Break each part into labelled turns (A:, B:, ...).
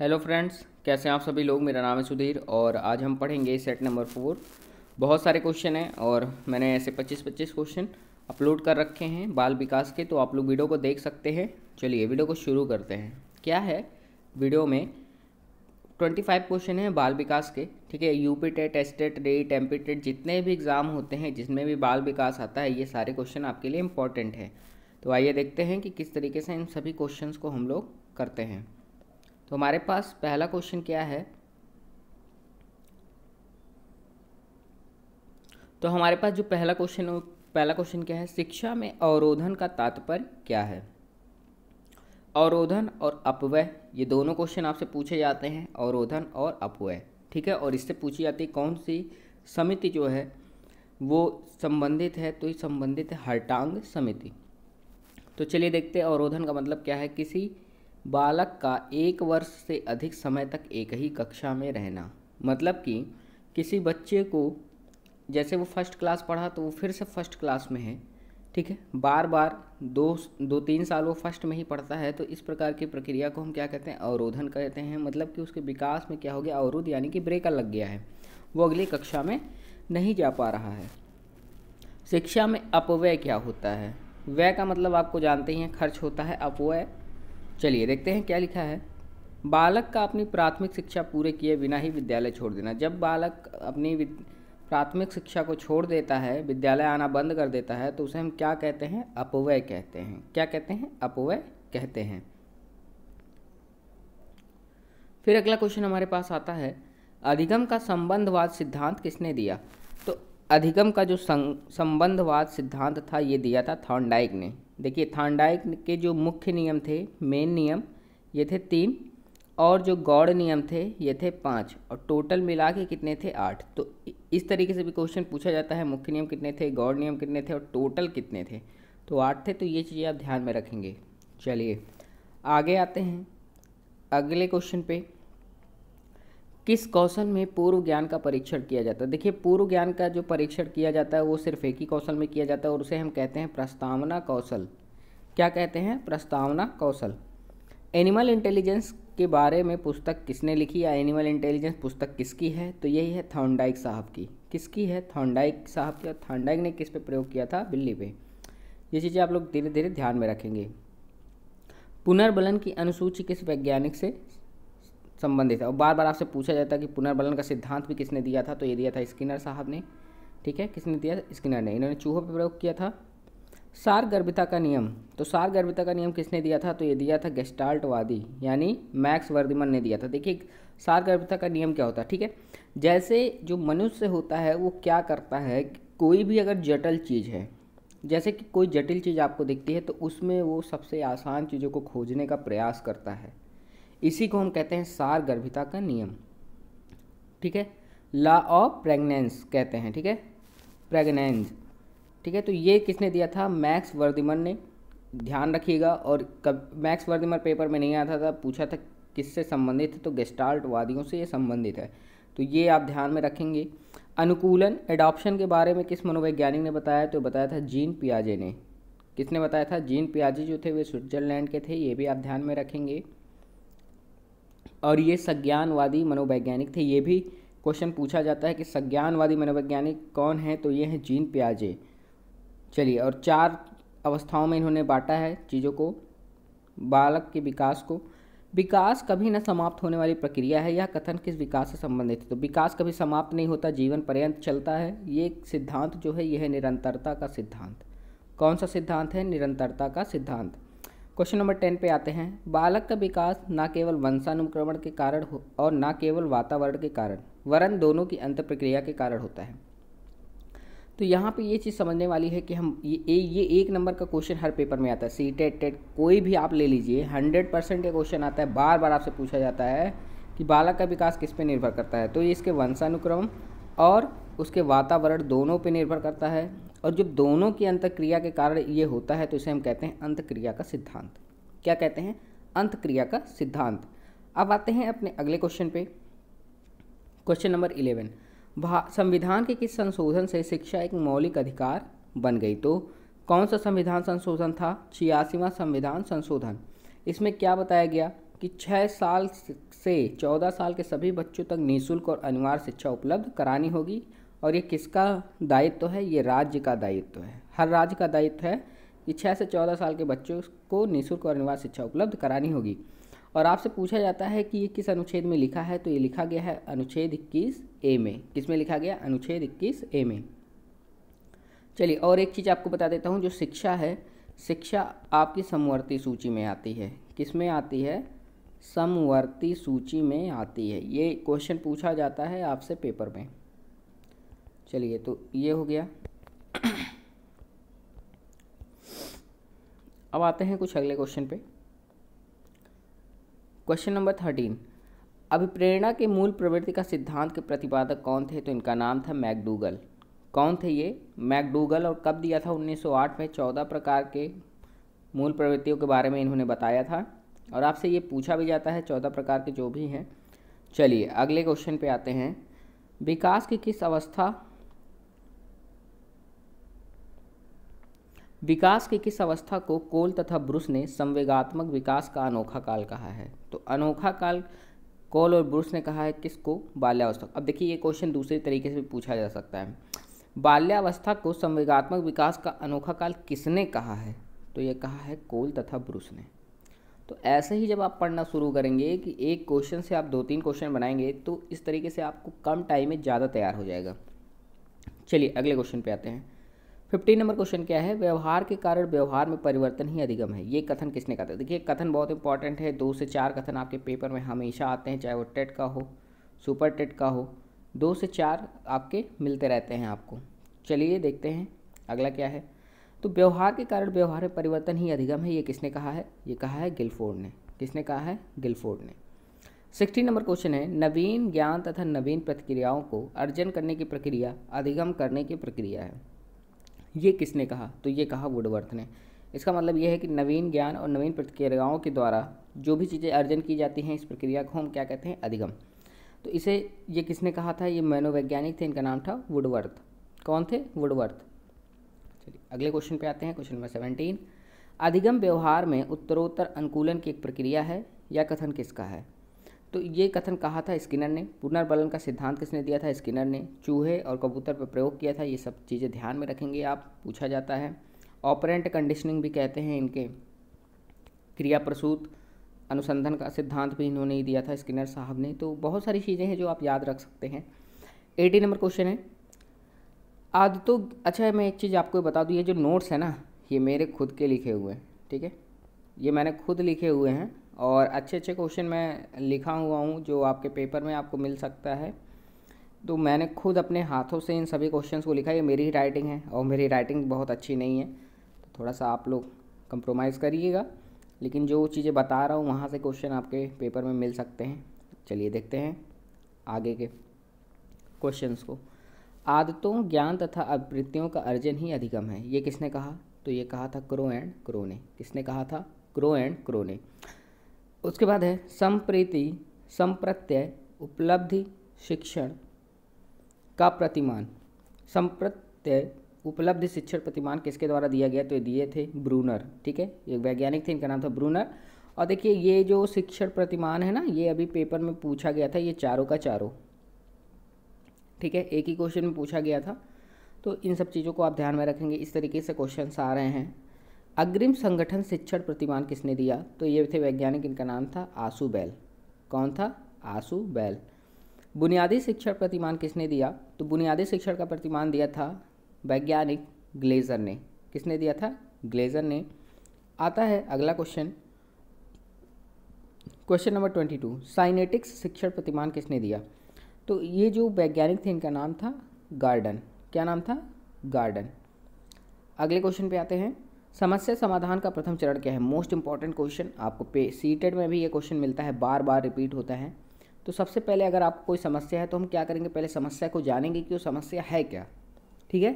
A: hello friends कैसे हैं आप सभी लोग मेरा नाम है सुधीर और आज हम पढ़ेंगे सेट नंबर फोर बहुत सारे क्वेश्चन हैं और मैंने ऐसे 25-25 क्वेश्चन अपलोड कर रखे हैं बाल विकास के तो आप लोग वीडियो को देख सकते हैं चलिए वीडियो को शुरू करते हैं क्या है वीडियो में 25 क्वेश्चन हैं बाल विकास के ठीक है U P TET STET REET M TET जितने भी एग्ज़ाम होते हैं जिसमें भी बाल विकास आता है ये सारे क्वेश्चन आपके लिए इम्पॉर्टेंट हैं तो आइए देखते हैं कि किस तरीके से इन सभी क्वेश्चन को हम लोग करते हैं तो हमारे पास पहला क्वेश्चन क्या है तो हमारे पास जो पहला क्वेश्चन पहला क्वेश्चन क्या है शिक्षा में अवरोधन का तात्पर्य क्या है अवरोधन और अपव्यय ये दोनों क्वेश्चन आपसे पूछे जाते हैं अवरोधन और अपव्यय ठीक है और इससे पूछी जाती है कौन सी समिति जो है वो संबंधित है तो ये संबंधित है हटांग समिति तो चलिए देखते हैं अवरोधन का मतलब क्या है किसी बालक का एक वर्ष से अधिक समय तक एक ही कक्षा में रहना मतलब कि किसी बच्चे को जैसे वो फर्स्ट क्लास पढ़ा तो वो फिर से फर्स्ट क्लास में है ठीक है बार बार दो दो तीन साल वो फर्स्ट में ही पढ़ता है तो इस प्रकार की प्रक्रिया को हम क्या कहते हैं अवरोधन कहते हैं मतलब कि उसके विकास में क्या हो गया अवरोध यानी कि ब्रेकर लग गया है वो अगली कक्षा में नहीं जा पा रहा है शिक्षा में अपव्यय क्या होता है व्यय का मतलब आपको जानते ही हैं खर्च होता है अपव्यय चलिए देखते हैं क्या लिखा है बालक का अपनी प्राथमिक शिक्षा पूरे किए बिना ही विद्यालय छोड़ देना जब बालक अपनी प्राथमिक शिक्षा को छोड़ देता है विद्यालय आना बंद कर देता है तो उसे हम क्या कहते हैं अपव्यय कहते हैं क्या कहते हैं अपव्यय कहते हैं फिर अगला क्वेश्चन हमारे पास आता है अधिगम का संबंधवाद सिद्धांत किसने दिया तो अधिगम का जो संबंधवाद सिद्धांत था ये दिया था थॉन्डाइक ने देखिए थांडाइक के जो मुख्य नियम थे मेन नियम ये थे तीन और जो गौड़ नियम थे ये थे पाँच और टोटल मिला के कितने थे आठ तो इस तरीके से भी क्वेश्चन पूछा जाता है मुख्य नियम कितने थे गौड़ नियम कितने थे और टोटल कितने थे तो आठ थे तो ये चीज़ें आप ध्यान में रखेंगे चलिए आगे आते हैं अगले क्वेश्चन पे किस कौशल में पूर्व ज्ञान का परीक्षण किया जाता है देखिए पूर्व ज्ञान का जो परीक्षण किया जाता है वो सिर्फ एक ही कौशल में किया जाता है और उसे हम कहते हैं प्रस्तावना कौशल क्या कहते हैं प्रस्तावना कौशल एनिमल इंटेलिजेंस के बारे में पुस्तक किसने लिखी या एनिमल इंटेलिजेंस पुस्तक किसकी है तो यही है थॉन्डाइक साहब की किसकी है थॉन्डाइक साहब की थॉन्डाइक ने किस पे प्रयोग किया था बिल्ली पे ये चीज़ें आप लोग धीरे धीरे ध्यान में रखेंगे पुनर्बलन की अनुसूची किस वैज्ञानिक से संबंधित है और बार बार आपसे पूछा जाता है कि पुनर्बलन का सिद्धांत भी किसने दिया था तो ये दिया था स्किनर साहब ने ठीक है किसने दिया स्किनर ने इन्होंने चूहों पर प्रयोग किया था सार गर्भिता का नियम तो सार गर्भिता का नियम किसने दिया था तो ये दिया था गेस्टाल्टवादी यानी मैक्स वर्धिमन ने दिया था देखिए सार गर्भिता का नियम क्या होता है ठीक है जैसे जो मनुष्य होता है वो क्या करता है कोई भी अगर जटिल चीज़ है जैसे कि कोई जटिल चीज़ आपको दिखती है तो उसमें वो सबसे आसान चीज़ों को खोजने का प्रयास करता है इसी को हम कहते हैं सार गर्भिता का नियम ठीक है लॉ ऑफ प्रेगनेंस कहते हैं ठीक है प्रेगनेंस ठीक है तो ये किसने दिया था मैक्स वर्दिमन ने ध्यान रखिएगा और कब मैक्स वर्दिमन पेपर में नहीं आता था पूछा था किससे संबंधित है तो गेस्टाल्टवादियों से ये संबंधित है तो ये आप ध्यान में रखेंगे अनुकूलन एडॉप्शन के बारे में किस मनोवैज्ञानिक ने बताया तो बताया था जीन पियाजे ने किसने बताया था जीन पियाजे जो थे वे स्विट्जरलैंड के थे ये भी आप ध्यान में रखेंगे और ये संज्ञानवादी मनोवैज्ञानिक थे ये भी क्वेश्चन पूछा जाता है कि संज्ञानवादी मनोवैज्ञानिक कौन है तो ये हैं जीन पियाजे चलिए और चार अवस्थाओं में इन्होंने बांटा है चीज़ों को बालक के विकास को विकास कभी न समाप्त होने वाली प्रक्रिया है यह कथन किस विकास से संबंधित है तो विकास कभी समाप्त नहीं होता जीवन पर्यंत चलता है ये सिद्धांत जो है यह है निरंतरता का सिद्धांत कौन सा सिद्धांत है निरंतरता का सिद्धांत क्वेश्चन नंबर टेन पे आते हैं बालक का विकास न केवल वंशानुक्रमण के कारण हो और न केवल वातावरण के कारण वरण दोनों की अंत प्रक्रिया के कारण होता है तो यहाँ पे ये चीज़ समझने वाली है कि हम ये ये एक नंबर का क्वेश्चन हर पेपर में आता है सी टेट टेट कोई भी आप ले लीजिए हंड्रेड परसेंट का क्वेश्चन आता है बार बार आपसे पूछा जाता है कि बालक का विकास किस पे निर्भर करता है तो ये इसके वंशानुक्रम और उसके वातावरण दोनों पे निर्भर करता है और जब दोनों की अंतक्रिया के कारण ये होता है तो इसे हम कहते हैं अंतक्रिया का सिद्धांत क्या कहते हैं अंतक्रिया का सिद्धांत अब आते हैं अपने अगले क्वेश्चन पे क्वेश्चन नंबर इलेवन संविधान के किस संशोधन से शिक्षा एक मौलिक अधिकार बन गई तो कौन सा संविधान संशोधन था छियासीवा संविधान संशोधन इसमें क्या बताया गया कि छः साल से चौदह साल के सभी बच्चों तक निःशुल्क और अनिवार्य शिक्षा उपलब्ध करानी होगी और ये किसका दायित्व तो है ये राज्य का दायित्व तो है हर राज्य का दायित्व तो है कि छः से चौदह साल के बच्चों को निःशुल्क और अनिवार्य शिक्षा उपलब्ध करानी होगी और आपसे पूछा जाता है कि ये किस अनुच्छेद में लिखा है तो ये लिखा गया है अनुच्छेद इक्कीस ए में किस में लिखा गया अनुच्छेद इक्कीस ए में चलिए और एक चीज़ आपको बता देता हूँ जो शिक्षा है शिक्षा आपकी समवर्ती सूची में आती है किस में आती है समवर्ती सूची में आती है ये क्वेश्चन पूछा जाता है आपसे पेपर में चलिए तो ये हो गया अब आते हैं कुछ अगले क्वेश्चन पे क्वेश्चन नंबर थर्टीन अभिप्रेरणा के मूल प्रवृत्ति का सिद्धांत के प्रतिपादक कौन थे तो इनका नाम था मैकडूगल कौन थे ये मैकडूगल और कब दिया था 1908 में 14 प्रकार के मूल प्रवृत्तियों के बारे में इन्होंने बताया था और आपसे ये पूछा भी जाता है 14 प्रकार के जो भी हैं चलिए अगले क्वेश्चन पे आते हैं विकास की किस अवस्था विकास की किस अवस्था को कोल तथा ब्रूस ने संवेगात्मक विकास का अनोखा काल कहा है तो अनोखा काल कोल और ब्रूस ने कहा है किसको बाल्यावस्था अब देखिए ये क्वेश्चन दूसरे तरीके से भी पूछा जा सकता है बाल्यावस्था को संवेगात्मक विकास का अनोखा काल किसने कहा है तो ये कहा है कोल तथा ब्रूस ने तो ऐसे ही जब आप पढ़ना शुरू करेंगे कि एक क्वेश्चन से आप दो तीन क्वेश्चन बनाएंगे तो इस तरीके से आपको कम टाइम में ज़्यादा तैयार हो जाएगा चलिए अगले क्वेश्चन पे आते हैं फिफ्टीन नंबर क्वेश्चन क्या है व्यवहार के कारण व्यवहार में परिवर्तन ही अधिगम है ये कथन किसने कहा था देखिए कथन बहुत इंपॉर्टेंट है दो से चार कथन आपके पेपर में हमेशा आते हैं चाहे वो टेट का हो सुपर टेट का हो दो से चार आपके मिलते रहते हैं आपको चलिए देखते हैं अगला क्या है तो व्यवहार के कारण व्यवहार में परिवर्तन ही अधिगम है ये किसने कहा है ये कहा है गिलफोर्ड ने किसने कहा है गिलफोर्ड ने सिक्सटीन नंबर क्वेश्चन है नवीन ज्ञान तथा नवीन प्रतिक्रियाओं को अर्जन करने की प्रक्रिया अधिगम करने की प्रक्रिया है ये किसने कहा तो ये कहा वुडवर्थ ने इसका मतलब यह है कि नवीन ज्ञान और नवीन प्रतिक्रियाओं के द्वारा जो भी चीज़ें अर्जन की जाती हैं इस प्रक्रिया को हम क्या कहते हैं अधिगम तो इसे ये किसने कहा था ये मनोवैज्ञानिक थे इनका नाम था वुडवर्थ कौन थे वुडवर्थ चलिए अगले क्वेश्चन पे आते हैं क्वेश्चन नंबर सेवनटीन अधिगम व्यवहार में उत्तरोत्तर अनुकूलन की एक प्रक्रिया है या कथन किसका है तो ये कथन कहा था स्किनर ने पुनर्बलन का सिद्धांत किसने दिया था स्किनर ने चूहे और कबूतर पर प्रयोग किया था ये सब चीज़ें ध्यान में रखेंगे आप पूछा जाता है ऑपरेंट कंडीशनिंग भी कहते हैं इनके क्रिया प्रसूत अनुसंधान का सिद्धांत भी इन्होंने ही दिया था स्किनर साहब ने तो बहुत सारी चीज़ें हैं जो आप याद रख सकते हैं एटी नंबर क्वेश्चन है आद तो अच्छा मैं एक चीज़ आपको बता दूँ ये जो नोट्स है ना ये मेरे खुद के लिखे हुए हैं ठीक है ये मैंने खुद लिखे हुए हैं और अच्छे अच्छे क्वेश्चन मैं लिखा हुआ हूँ जो आपके पेपर में आपको मिल सकता है तो मैंने खुद अपने हाथों से इन सभी क्वेश्चंस को लिखा ये मेरी ही राइटिंग है और मेरी राइटिंग बहुत अच्छी नहीं है तो थोड़ा सा आप लोग कंप्रोमाइज़ करिएगा लेकिन जो चीज़ें बता रहा हूँ वहाँ से क्वेश्चन आपके पेपर में मिल सकते हैं चलिए देखते हैं आगे के क्वेश्चंस को आदतों ज्ञान तथा आवृत्तियों का अर्जन ही अधिगम है ये किसने कहा तो ये कहा था क्रो एंड क्रो ने किसने कहा था क्रो एंड क्रो ने उसके बाद है संप्रीति संप्रत्यय उपलब्धि शिक्षण का प्रतिमान संप्रत्यय उपलब्धि शिक्षण प्रतिमान किसके द्वारा दिया गया तो ये दिए थे ब्रूनर ठीक है एक वैज्ञानिक थे इनका नाम था ब्रूनर और देखिए ये जो शिक्षण प्रतिमान है ना ये अभी पेपर में पूछा गया था ये चारों का चारों ठीक है एक ही क्वेश्चन में पूछा गया था तो इन सब चीज़ों को आप ध्यान में रखेंगे इस तरीके से क्वेश्चन आ रहे हैं अग्रिम संगठन शिक्षण प्रतिमान किसने दिया तो ये थे वैज्ञानिक इनका नाम था आसू बैल कौन था आसू बैल बुनियादी शिक्षण प्रतिमान किसने दिया तो बुनियादी शिक्षण का प्रतिमान दिया था वैज्ञानिक ग्लेजर ने किसने दिया था ग्लेजर ने आता है अगला question question number twenty two synectics शिक्षण प्रतिमान किसने दिया तो ये जो वैज्ञानिक थे इनका नाम था गार्डन क्या नाम था गार्डन अगले क्वेश्चन पे आते हैं समस्या समाधान का प्रथम चरण क्या है मोस्ट इंपॉर्टेंट क्वेश्चन आपको पे सीटेड में भी ये क्वेश्चन मिलता है बार बार रिपीट होता है तो सबसे पहले अगर आपको कोई समस्या है तो हम क्या करेंगे पहले समस्या को जानेंगे कि वो समस्या है क्या ठीक है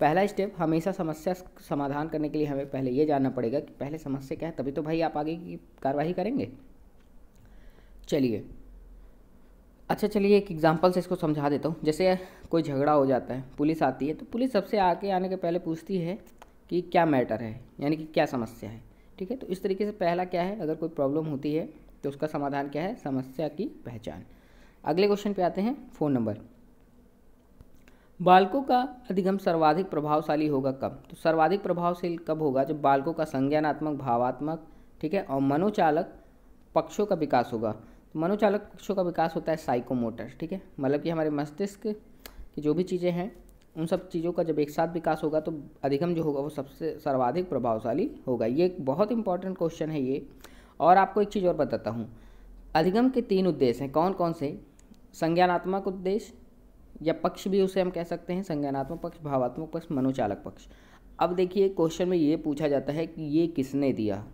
A: पहला स्टेप हमेशा समस्या समाधान करने के लिए हमें पहले ये जानना पड़ेगा कि पहले समस्या क्या है तभी तो भाई आप आगे की कार्यवाही करेंगे चलिए अच्छा चलिए एक एग्जांपल से इसको समझा देता हूँ जैसे कोई झगड़ा हो जाता है पुलिस आती है तो पुलिस सबसे आके आने के पहले पूछती है कि क्या मैटर है यानी कि क्या समस्या है ठीक है तो इस तरीके से पहला क्या है अगर कोई प्रॉब्लम होती है तो उसका समाधान क्या है समस्या की पहचान अगले क्वेश्चन पे आते हैं फ़ोन नंबर बालकों का अधिगम सर्वाधिक प्रभावशाली होगा कब तो सर्वाधिक प्रभावशील कब होगा जब बालकों का संज्ञानात्मक भावात्मक ठीक है और मनोचालक पक्षों का विकास होगा तो मनोचालक पक्षों का विकास होता है साइकोमोटर ठीक है मतलब कि हमारे मस्तिष्क की जो भी चीज़ें हैं उन सब चीज़ों का जब एक साथ विकास होगा तो अधिगम जो होगा वो सबसे सर्वाधिक प्रभावशाली होगा ये एक बहुत इंपॉर्टेंट क्वेश्चन है ये और आपको एक चीज़ और बताता हूँ अधिगम के तीन उद्देश्य हैं कौन कौन से संज्ञानात्मक उद्देश्य या पक्ष भी उसे हम कह सकते हैं संज्ञानात्मक पक्ष भावात्मक पक्ष मनोचालक पक्ष अब देखिए क्वेश्चन में ये पूछा जाता है कि ये किसने दिया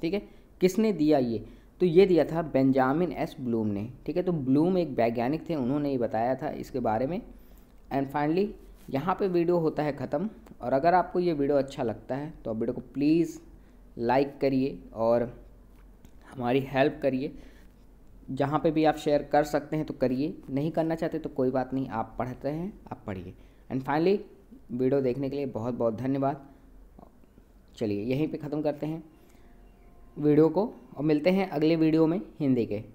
A: ठीक है किसने दिया ये तो ये दिया था बेंजामिन एस ब्लूम ने ठीक है तो ब्लूम एक वैज्ञानिक थे उन्होंने ये बताया था इसके बारे में एंड फाइनली यहाँ पे वीडियो होता है ख़त्म और अगर आपको ये वीडियो अच्छा लगता है तो आप वीडियो को प्लीज़ लाइक करिए और हमारी हेल्प करिए जहाँ पे भी आप शेयर कर सकते हैं तो करिए नहीं करना चाहते तो कोई बात नहीं आप पढ़ते हैं आप पढ़िए एंड फाइनली वीडियो देखने के लिए बहुत बहुत धन्यवाद चलिए यहीं पे ख़त्म करते हैं वीडियो को और मिलते हैं अगले वीडियो में हिंदी के